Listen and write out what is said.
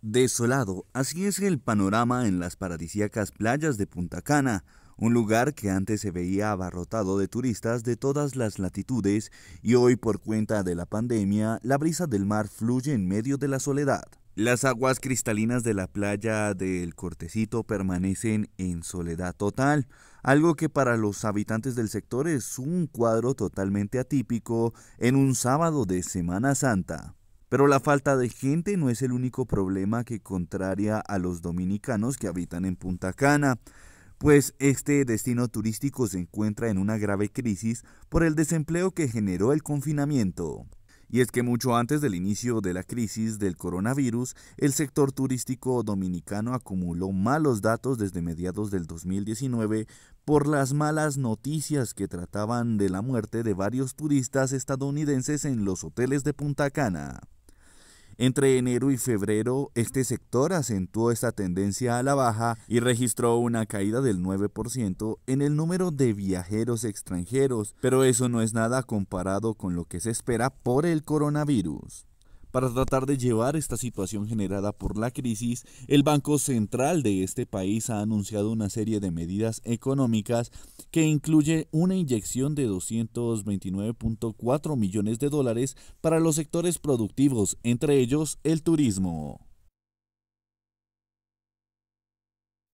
Desolado, así es el panorama en las paradisíacas playas de Punta Cana, un lugar que antes se veía abarrotado de turistas de todas las latitudes y hoy por cuenta de la pandemia la brisa del mar fluye en medio de la soledad. Las aguas cristalinas de la playa del Cortecito permanecen en soledad total, algo que para los habitantes del sector es un cuadro totalmente atípico en un sábado de Semana Santa. Pero la falta de gente no es el único problema que contraria a los dominicanos que habitan en Punta Cana, pues este destino turístico se encuentra en una grave crisis por el desempleo que generó el confinamiento. Y es que mucho antes del inicio de la crisis del coronavirus, el sector turístico dominicano acumuló malos datos desde mediados del 2019 por las malas noticias que trataban de la muerte de varios turistas estadounidenses en los hoteles de Punta Cana. Entre enero y febrero, este sector acentuó esta tendencia a la baja y registró una caída del 9% en el número de viajeros extranjeros, pero eso no es nada comparado con lo que se espera por el coronavirus. Para tratar de llevar esta situación generada por la crisis, el Banco Central de este país ha anunciado una serie de medidas económicas que incluye una inyección de 229.4 millones de dólares para los sectores productivos, entre ellos el turismo.